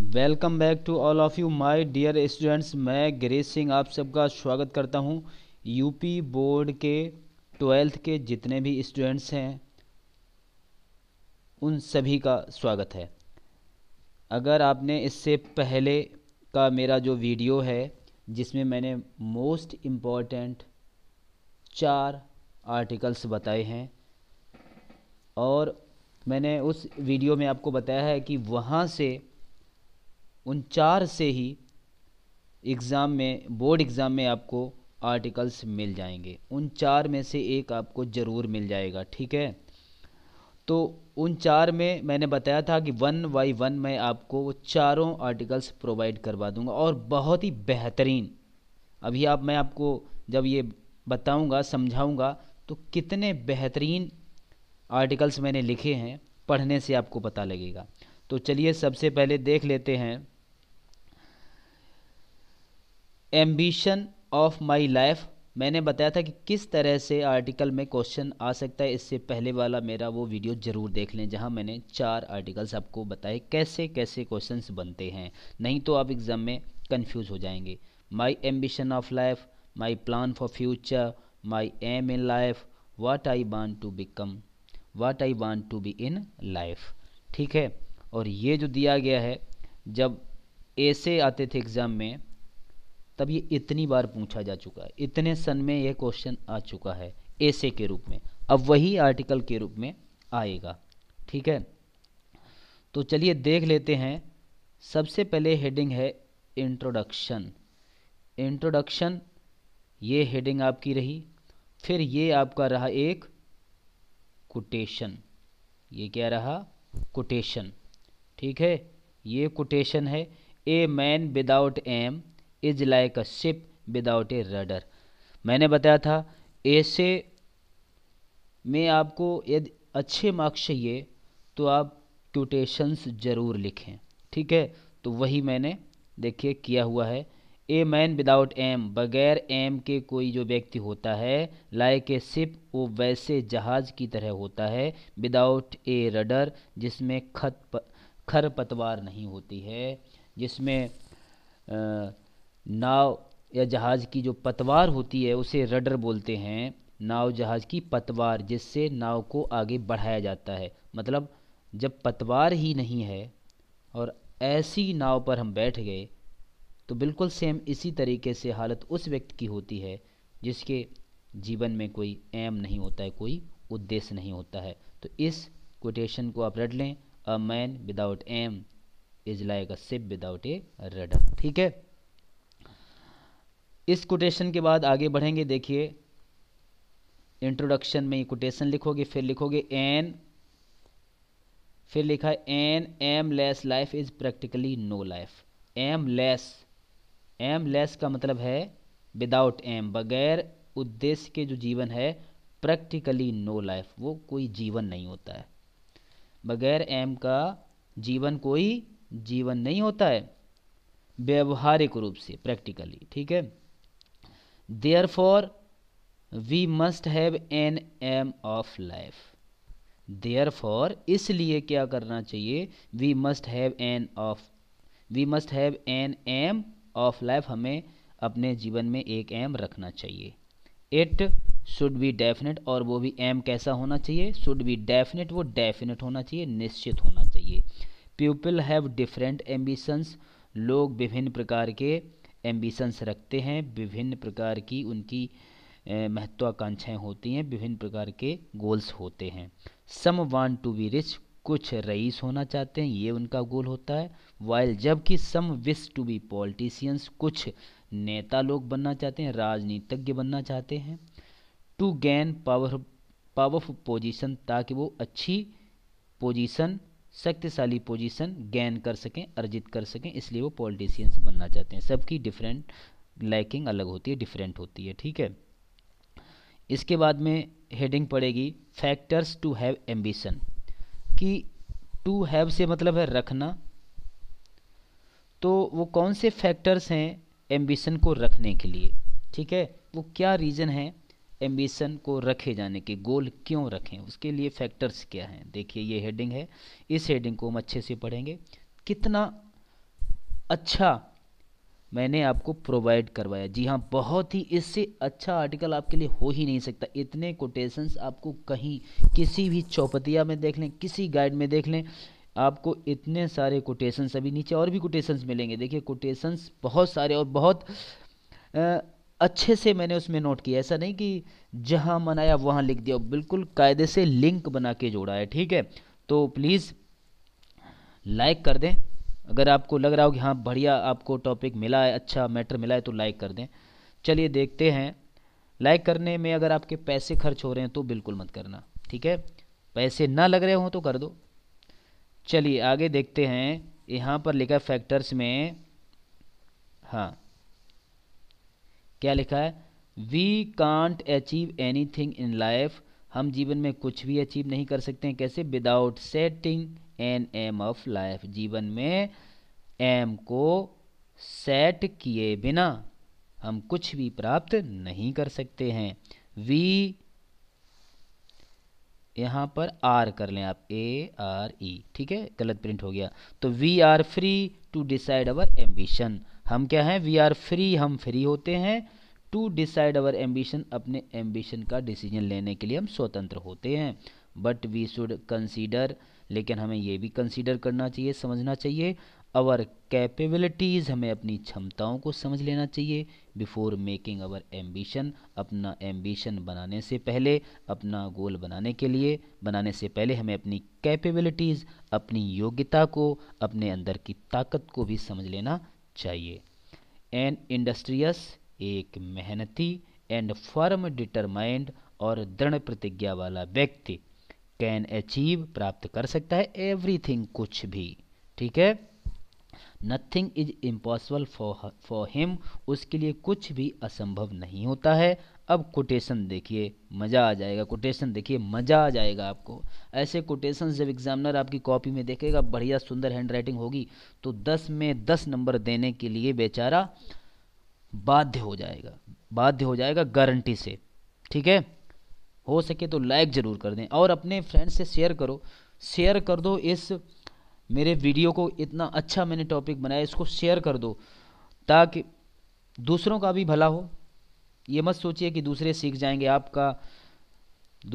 welcome back to all of you my dear students मैं गिरीश सिंह आप सबका स्वागत करता हूं यूपी बोर्ड के ट्वेल्थ के जितने भी स्टूडेंट्स हैं उन सभी का स्वागत है अगर आपने इससे पहले का मेरा जो वीडियो है जिसमें मैंने मोस्ट इम्पॉर्टेंट चार आर्टिकल्स बताए हैं और मैंने उस वीडियो में आपको बताया है कि वहाँ से उन चार से ही एग्ज़ाम में बोर्ड एग्ज़ाम में आपको आर्टिकल्स मिल जाएंगे उन चार में से एक आपको ज़रूर मिल जाएगा ठीक है तो उन चार में मैंने बताया था कि वन बाई वन मैं आपको वो चारों आर्टिकल्स प्रोवाइड करवा दूंगा और बहुत ही बेहतरीन अभी आप मैं आपको जब ये बताऊंगा समझाऊंगा तो कितने बेहतरीन आर्टिकल्स मैंने लिखे हैं पढ़ने से आपको पता लगेगा तो चलिए सबसे पहले देख लेते हैं एम्बिशन ऑफ माई लाइफ मैंने बताया था कि किस तरह से आर्टिकल में क्वेश्चन आ सकता है इससे पहले वाला मेरा वो वीडियो ज़रूर देख लें जहां मैंने चार आर्टिकल्स आपको बताए कैसे कैसे क्वेश्चंस बनते हैं नहीं तो आप एग्ज़ाम में कंफ्यूज हो जाएंगे my ambition of life my plan for future my aim in life what I want to become what I want to be in life ठीक है और ये जो दिया गया है जब ऐसे आते थे एग्ज़ाम में तब ये इतनी बार पूछा जा चुका है इतने सन में यह क्वेश्चन आ चुका है ऐसे के रूप में अब वही आर्टिकल के रूप में आएगा ठीक है तो चलिए देख लेते हैं सबसे पहले हेडिंग है इंट्रोडक्शन इंट्रोडक्शन ये हेडिंग आपकी रही फिर ये आपका रहा एक कोटेशन ये क्या रहा कोटेशन ठीक है ये कोटेशन है a man without aim is like a ship without a rudder मैंने बताया था ऐसे में आपको यदि अच्छे मार्क्स चाहिए तो आप क्यूटेशंस ज़रूर लिखें ठीक है तो वही मैंने देखिए किया हुआ है ए मैन विदाउट एम बगैर एम के कोई जो व्यक्ति होता है लाइक ए सिप वो वैसे जहाज की तरह होता है विदाउट ए रडर जिसमें खत खर पतवार नहीं होती है जिसमें नाव या जहाज़ की जो पतवार होती है उसे रडर बोलते हैं नाव जहाज़ की पतवार जिससे नाव को आगे बढ़ाया जाता है मतलब जब पतवार ही नहीं है और ऐसी नाव पर हम बैठ गए तो बिल्कुल सेम इसी तरीके से हालत उस व्यक्ति की होती है जिसके जीवन में कोई एम नहीं होता है कोई उद्देश्य नहीं होता है तो इस कोटेशन को आप रट लें a man without aim is like a ship without a rudder ठीक है इस कोटेशन के बाद आगे बढ़ेंगे देखिए इंट्रोडक्शन में ये कोटेशन लिखोगे फिर लिखोगे एन फिर लिखा an aimless life is practically no life aimless aimless का मतलब है विदाउट एम बगैर उद्देश्य के जो जीवन है प्रैक्टिकली नो लाइफ वो कोई जीवन नहीं होता है बगैर एम का जीवन कोई जीवन नहीं होता है व्यवहारिक रूप से प्रैक्टिकली ठीक है therefore we must have an aim of life therefore इसलिए क्या करना चाहिए we must have an of we must have an aim of life हमें अपने जीवन में एक एम रखना चाहिए इट शुड बी डेफिनेट और वो भी एम कैसा होना चाहिए शुड बी डेफिनेट वो डेफिनेट होना चाहिए निश्चित होना चाहिए पीपल हैव डिफरेंट एम्बिशंस लोग विभिन्न प्रकार के एम्बिशंस रखते हैं विभिन्न प्रकार की उनकी महत्वाकांक्षाएं होती हैं विभिन्न प्रकार के गोल्स होते हैं some want to be rich कुछ रईस होना चाहते हैं ये उनका गोल होता है वाइल जबकि some wish to be politicians कुछ नेता लोग बनना चाहते हैं राजनीतिज्ञ बनना चाहते हैं to gain power powerful position ताकि वो अच्छी पोजिशन शक्तिशाली पोजीशन गेन कर सकें अर्जित कर सकें इसलिए वो पॉलिटिशियंस बनना चाहते हैं सबकी डिफरेंट लाइकिंग अलग होती है डिफरेंट होती है ठीक है इसके बाद में हेडिंग पड़ेगी फैक्टर्स टू हैव एम्बिशन कि टू हैव से मतलब है रखना तो वो कौन से फैक्टर्स हैं एम्बिशन को रखने के लिए ठीक है वो क्या रीज़न है एम्बिशन को रखे जाने के गोल क्यों रखें उसके लिए फैक्टर्स क्या हैं देखिए ये हेडिंग है इस हेडिंग को हम अच्छे से पढ़ेंगे कितना अच्छा मैंने आपको प्रोवाइड करवाया जी हाँ बहुत ही इससे अच्छा आर्टिकल आपके लिए हो ही नहीं सकता इतने कोटेशंस आपको कहीं किसी भी चौपतिया में देख लें किसी गाइड में देख लें आपको इतने सारे कोटेशंस अभी नीचे और भी कोटेशंस मिलेंगे देखिए कोटेशंस बहुत सारे और बहुत आ, अच्छे से मैंने उसमें नोट किया ऐसा नहीं कि जहाँ मन आया वहाँ लिख दिया बिल्कुल कायदे से लिंक बना के जोड़ा है ठीक है तो प्लीज़ लाइक कर दें अगर आपको लग रहा हो कि हाँ बढ़िया आपको टॉपिक मिला है अच्छा मैटर मिला है तो लाइक कर दें चलिए देखते हैं लाइक करने में अगर आपके पैसे खर्च हो रहे हैं तो बिल्कुल मत करना ठीक है पैसे ना लग रहे हों तो कर दो चलिए आगे देखते हैं यहाँ पर लिखा फैक्टर्स में हाँ क्या लिखा है we can't achieve anything in life हम जीवन में कुछ भी अचीव नहीं कर सकते हैं कैसे without setting an aim of life जीवन में एम को सेट किए बिना हम कुछ भी प्राप्त नहीं कर सकते हैं वी यहां पर आर कर लें आप ए आर ई ठीक है गलत प्रिंट हो गया तो we are free to decide our ambition हम क्या हैं वी आर फ्री हम फ्री होते हैं टू डिसाइड अवर एम्बिशन अपने एम्बिशन का डिसीजन लेने के लिए हम स्वतंत्र होते हैं बट वी शुड कंसीडर लेकिन हमें ये भी कंसीडर करना चाहिए समझना चाहिए अवर कैपेबिलिटीज़ हमें अपनी क्षमताओं को समझ लेना चाहिए बिफोर मेकिंग अवर एम्बिशन अपना एम्बिशन बनाने से पहले अपना गोल बनाने के लिए बनाने से पहले हमें अपनी कैपेबिलिटीज़ अपनी योग्यता को अपने अंदर की ताकत को भी समझ लेना चाहिए एन इंडस्ट्रियस एक मेहनती एंड फर्म डिटरमाइंड और दृढ़ प्रतिज्ञा वाला व्यक्ति कैन अचीव प्राप्त कर सकता है एवरीथिंग कुछ भी ठीक है nothing is impossible for for him उसके लिए कुछ भी असंभव नहीं होता है अब कोटेशन देखिए मज़ा आ जाएगा कोटेशन देखिए मज़ा आ जाएगा आपको ऐसे कोटेशन जब एग्जामिनर आपकी कॉपी में देखेगा बढ़िया सुंदर हैंड राइटिंग होगी तो दस में दस नंबर देने के लिए बेचारा बाध्य हो जाएगा बाध्य हो जाएगा गारंटी से ठीक है हो सके तो लाइक ज़रूर कर दें और अपने फ्रेंड से शेयर करो शेयर कर दो इस मेरे वीडियो को इतना अच्छा मैंने टॉपिक बनाया इसको शेयर कर दो ताकि दूसरों का भी भला हो ये मत सोचिए कि दूसरे सीख जाएंगे आपका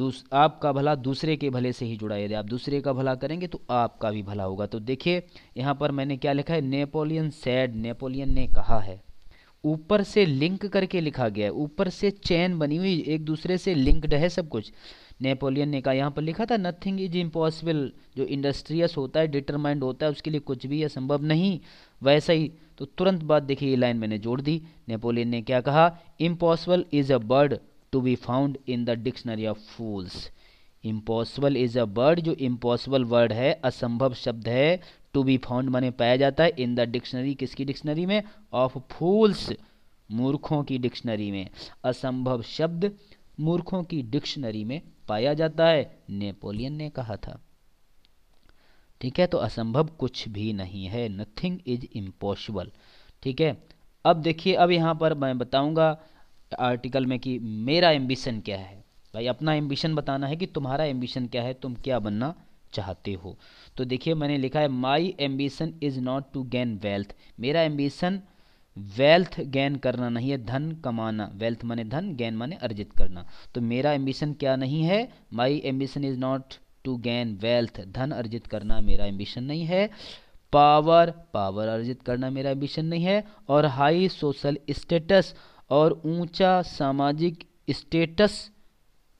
दूस आपका भला दूसरे के भले से ही जुड़ा यदि आप दूसरे का भला करेंगे तो आपका भी भला होगा तो देखिए यहाँ पर मैंने क्या लिखा है नेपोलियन सैड नेपोलियन ने कहा है ऊपर से लिंक करके लिखा गया है ऊपर से चैन बनी हुई एक दूसरे से लिंक्ड है सब कुछ नेपोलियन ने कहा यहाँ पर लिखा था नथिंग इज इम्पॉसिबल जो इंडस्ट्रियस होता है डिटरमाइंड होता है उसके लिए कुछ भी असंभव नहीं वैसा ही तो तुरंत बाद देखिए ये लाइन मैंने जोड़ दी नेपोलियन ने क्या कहा impossible is a word to be found in the dictionary of fools impossible is a word जो इम्पॉसिबल वर्ड है असंभव शब्द है टू बी फाउंड माने पाया जाता है इन द डिक्शनरी किसकी डिक्शनरी में ऑफ फूल्स मूर्खों की डिक्शनरी में असंभव शब्द मूर्खों की डिक्शनरी में पाया जाता है नेपोलियन ने कहा था ठीक है तो असंभव कुछ भी नहीं है नथिंग इज इम्पॉसिबल ठीक है अब देखिए अब यहाँ पर मैं बताऊँगा आर्टिकल में कि मेरा एम्बिशन क्या है भाई अपना एम्बिशन बताना है कि तुम्हारा एम्बिशन क्या है तुम क्या बनना चाहते हो तो देखिए मैंने लिखा है my ambition is not to gain wealth मेरा एम्बिशन वेल्थ गेन करना नहीं है धन कमाना वेल्थ माने धन गेन माने अर्जित करना तो मेरा एम्बिशन क्या नहीं है my ambition is not to gain wealth धन अर्जित करना मेरा एम्बिशन नहीं है पावर पावर अर्जित करना मेरा एम्बिशन नहीं है और हाई सोशल स्टेटस और ऊंचा सामाजिक स्टेटस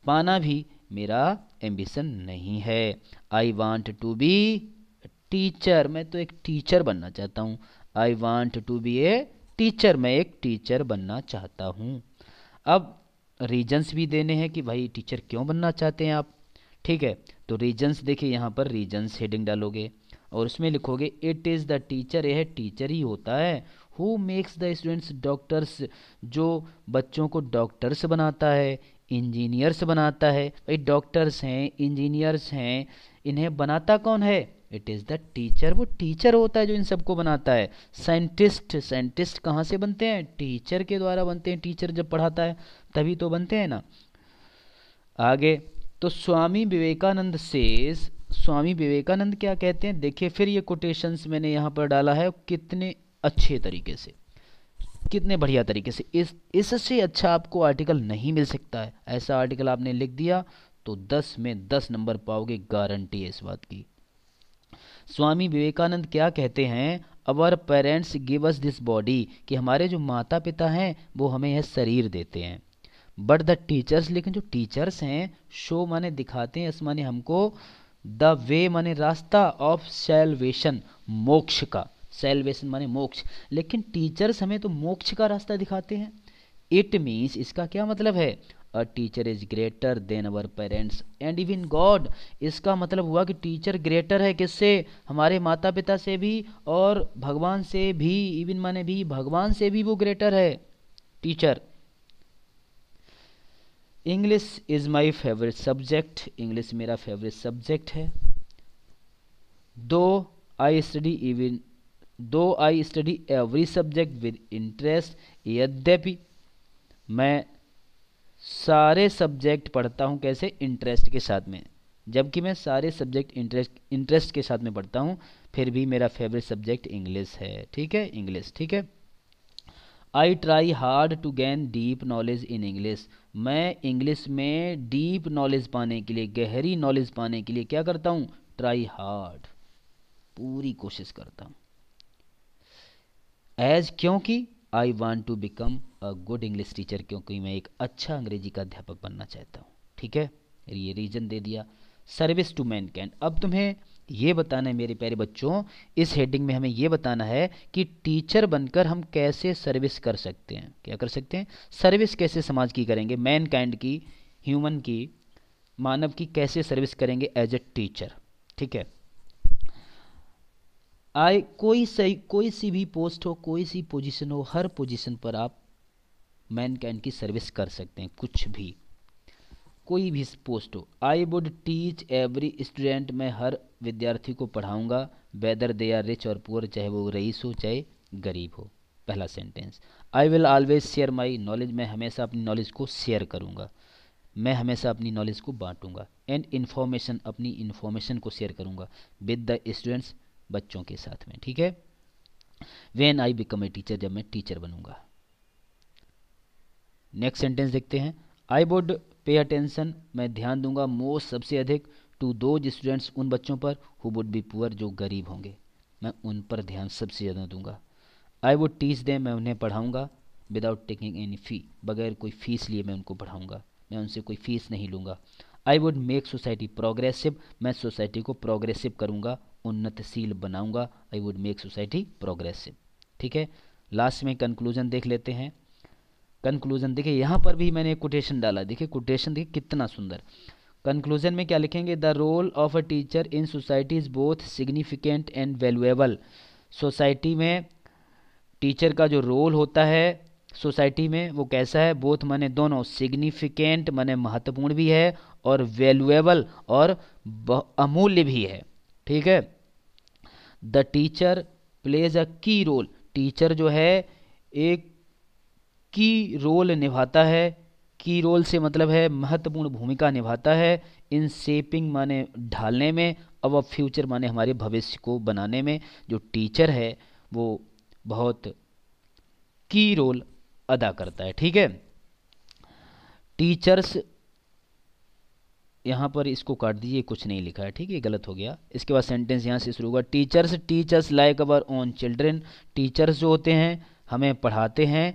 पाना भी मेरा एम्बिशन नहीं है I want to be teacher मैं तो एक टीचर बनना चाहता हूँ I want to be a teacher मैं एक टीचर बनना चाहता हूँ अब रीजन्स भी देने हैं कि भाई टीचर क्यों बनना चाहते हैं आप ठीक है तो रीजन्स देखिए यहाँ पर रीजन्स हेडिंग डालोगे और उसमें लिखोगे इट इज़ द टीचर यह टीचर ही होता है who makes the students doctors जो बच्चों को डॉक्टर्स बनाता है इंजीनियर्स बनाता है भाई डॉक्टर्स हैं इंजीनियर्स हैं इन्हें बनाता कौन है इट इज़ द टीचर वो टीचर होता है जो इन सबको बनाता है साइंटिस्ट साइंटिस्ट कहाँ से बनते हैं टीचर के द्वारा बनते हैं टीचर जब पढ़ाता है तभी तो बनते हैं ना आगे तो स्वामी विवेकानंद सेज स्वामी विवेकानंद क्या कहते हैं देखिए फिर ये कोटेशंस मैंने यहाँ पर डाला है कितने अच्छे तरीके से कितने बढ़िया तरीके से इस इससे अच्छा आपको आर्टिकल नहीं मिल सकता है ऐसा आर्टिकल आपने लिख दिया तो दस में दस नंबर पाओगे गारंटी है इस बात की स्वामी विवेकानंद क्या कहते हैं our parents give us this body कि हमारे जो माता पिता हैं वो हमें यह शरीर देते हैं बट द टीचर्स लेकिन जो टीचर्स हैं शो माने दिखाते हैं इस माने हमको द वे माने रास्ता ऑफ सेल्वेशन मोक्ष का सेल्वेशन माने मोक्ष लेकिन टीचर्स हमें तो मोक्ष का रास्ता दिखाते हैं इट मीन्स इसका क्या मतलब है a teacher is greater than our parents and even God इसका मतलब हुआ कि टीचर ग्रेटर है किससे हमारे माता पिता से भी और भगवान से भी इवन माने भी भगवान से भी वो ग्रेटर है teacher English is my favourite subject English मेरा फेवरेट सब्जेक्ट है though I study even though I study every subject with interest यद्यपि मैं सारे सब्जेक्ट पढ़ता हूँ कैसे इंटरेस्ट के साथ में जबकि मैं सारे सब्जेक्ट इंटरेस्ट इंटरेस्ट के साथ में पढ़ता हूँ फिर भी मेरा फेवरेट सब्जेक्ट इंग्लिश है ठीक है इंग्लिश ठीक है I try hard to gain deep knowledge in English मैं इंग्लिश में डीप नॉलेज पाने के लिए गहरी नॉलेज पाने के लिए क्या करता हूँ ट्राई हार्ड पूरी कोशिश करता हूँ एज क्योंकि I want to become a good English teacher क्योंकि मैं एक अच्छा अंग्रेजी का अध्यापक बनना चाहता हूँ ठीक है ये रीजन दे दिया सर्विस टू मैन कैन अब तुम्हें ये बताना है मेरे प्यारे बच्चों इस हेडिंग में हमें ये बताना है कि टीचर बनकर हम कैसे सर्विस कर सकते हैं क्या कर सकते हैं सर्विस कैसे समाज की करेंगे मैन काइंड की ह्यूमन की मानव की कैसे सर्विस करेंगे एज ए टीचर ठीक है आए कोई सही कोई सी भी पोस्ट हो कोई सी पोजीशन हो हर पोजीशन पर आप मैन कैन की सर्विस कर सकते हैं कुछ भी कोई भी पोस्ट हो I would teach every student मैं हर विद्यार्थी को पढ़ाऊंगा वेदर दे आर रिच और पुअर चाहे वो रईस हो चाहे गरीब हो पहला sentence I will always share my knowledge मैं हमेशा अपनी नॉलेज को शेयर करूँगा मैं हमेशा अपनी नॉलेज को बांटूंगा एंड इन्फॉर्मेशन अपनी इन्फॉर्मेशन को शेयर करूँगा विद द स्टूडेंट्स बच्चों के साथ में ठीक है when I become a teacher जब मैं टीचर बनूंगा नेक्स्ट सेंटेंस देखते हैं आई वुड पे अटेंशन मैं ध्यान दूंगा मोस्ट सबसे अधिक टू दोज स्टूडेंट्स उन बच्चों पर हु वुड बी पुअर जो गरीब होंगे मैं उन पर ध्यान सबसे ज़्यादा दूंगा आई वुड टीच दें मैं उन्हें पढ़ाऊँगा विदाउट टेकिंग एनी फ़ी बगैर कोई फ़ीस लिए मैं उनको पढ़ाऊंगा मैं उनसे कोई फ़ीस नहीं लूँगा I would make society progressive मैं सोसाइटी को प्रोग्रेसिव करूँगा उन्नतशील बनाऊंगा I would make society progressive ठीक है लास्ट में कंक्लूजन देख लेते हैं कंक्लूजन देखिए यहाँ पर भी मैंने कोटेशन डाला देखिए कोटेशन देखिए कितना सुंदर कंक्लूजन में क्या लिखेंगे the role of a teacher in society is both significant and valuable society में टीचर का जो रोल होता है सोसाइटी में वो कैसा है बोथ माने दोनों सिग्निफिकेंट माने महत्वपूर्ण भी है और वैल्यूएबल और अमूल्य भी है ठीक है द टीचर प्लेज अ की रोल टीचर जो है एक की रोल निभाता है की रोल से मतलब है महत्वपूर्ण भूमिका निभाता है इन सेपिंग माने ढालने में अब अब फ्यूचर माने हमारे भविष्य को बनाने में जो टीचर है वो बहुत की रोल अदा करता है ठीक है टीचर्स यहाँ पर इसको काट दीजिए कुछ नहीं लिखा है ठीक है गलत हो गया इसके बाद सेंटेंस यहाँ से शुरू होगा teachers teachers like our own children teachers जो होते हैं हमें पढ़ाते हैं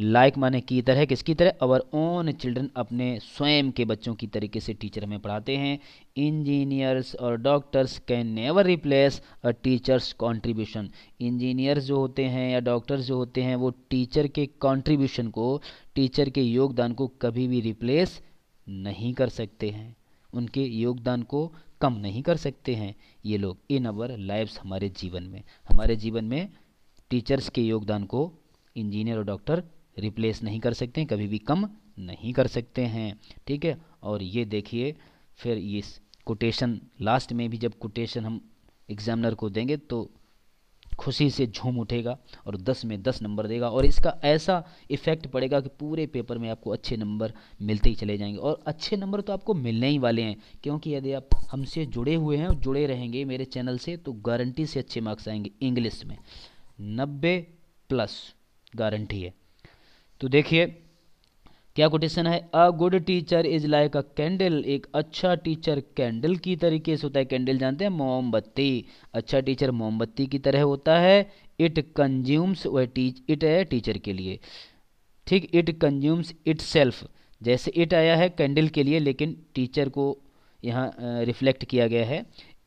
लाइक like माने की तरह किसकी तरह अवर ओन चिल्ड्रन अपने स्वयं के बच्चों की तरीके से टीचर हमें पढ़ाते हैं इंजीनियर्स और doctors can never replace a teacher's contribution engineers जो होते हैं या डॉक्टर्स जो होते हैं वो टीचर के कॉन्ट्रीब्यूशन को टीचर के योगदान को कभी भी रिप्लेस नहीं कर सकते हैं उनके योगदान को कम नहीं कर सकते हैं ये लोग इन अवर लाइफ्स हमारे जीवन में हमारे जीवन में टीचर्स के योगदान को इंजीनियर और डॉक्टर रिप्लेस नहीं कर सकते हैं कभी भी कम नहीं कर सकते हैं ठीक है और ये देखिए फिर इस कोटेशन लास्ट में भी जब कोटेशन हम एग्जामिनर को देंगे तो खुशी से झूम उठेगा और दस में दस नंबर देगा और इसका ऐसा इफेक्ट पड़ेगा कि पूरे पेपर में आपको अच्छे नंबर मिलते ही चले जाएंगे और अच्छे नंबर तो आपको मिलने ही वाले हैं क्योंकि यदि आप हमसे जुड़े हुए हैं और जुड़े रहेंगे मेरे चैनल से तो गारंटी से अच्छे मार्क्स आएंगे इंग्लिश में नब्बे प्लस गारंटी है तो देखिए क्या कोटेशन है a good teacher is like a candle एक अच्छा टीचर कैंडल की तरीके से होता है कैंडल जानते हैं मोमबत्ती अच्छा टीचर मोमबत्ती की तरह होता है इट कंज्यूम्स वह टीच इट है टीचर के लिए ठीक इट कंज्यूम्स इट सेल्फ जैसे इट आया है कैंडल के लिए लेकिन टीचर को यहाँ रिफ्लेक्ट किया गया है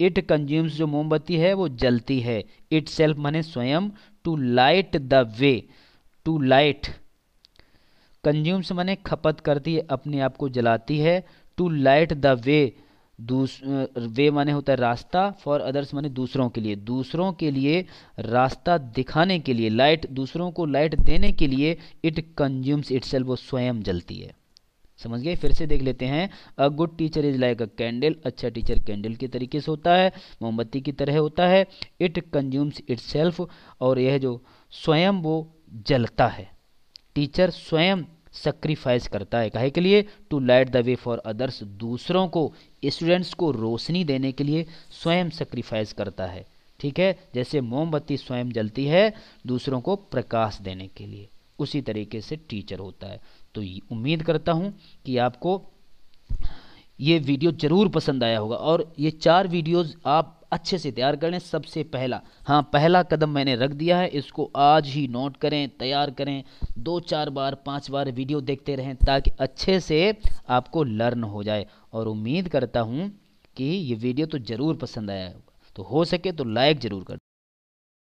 इट कंज्यूम्स जो मोमबत्ती है वो जलती है इट सेल्फ माने स्वयं to light the way to light consumes मैंने खपत करती है अपने आप को जलाती है टू लाइट द वे दूस वे माने होता है रास्ता फॉर अदर्स माने दूसरों के लिए दूसरों के लिए रास्ता दिखाने के लिए लाइट दूसरों को लाइट देने के लिए इट कंज्यूम्स इट वो स्वयं जलती है समझ गए फिर से देख लेते हैं a good teacher is like a candle अच्छा टीचर कैंडल के तरीके से होता है मोमबत्ती की तरह होता है इट कंज्यूम्स इट और यह जो स्वयं वो जलता है टीचर स्वयं सेक्रीफाइस करता है कहे के लिए to light the way for others दूसरों को स्टूडेंट्स को रोशनी देने के लिए स्वयं सक्रीफाइस करता है ठीक है जैसे मोमबत्ती स्वयं जलती है दूसरों को प्रकाश देने के लिए उसी तरीके से टीचर होता है तो उम्मीद करता हूँ कि आपको ये वीडियो ज़रूर पसंद आया होगा और ये चार वीडियोज़ आप अच्छे से तैयार कर लें सबसे पहला हाँ पहला कदम मैंने रख दिया है इसको आज ही नोट करें तैयार करें दो चार बार पांच बार वीडियो देखते रहें ताकि अच्छे से आपको लर्न हो जाए और उम्मीद करता हूँ कि ये वीडियो तो ज़रूर पसंद आया होगा तो हो सके तो लाइक ज़रूर कर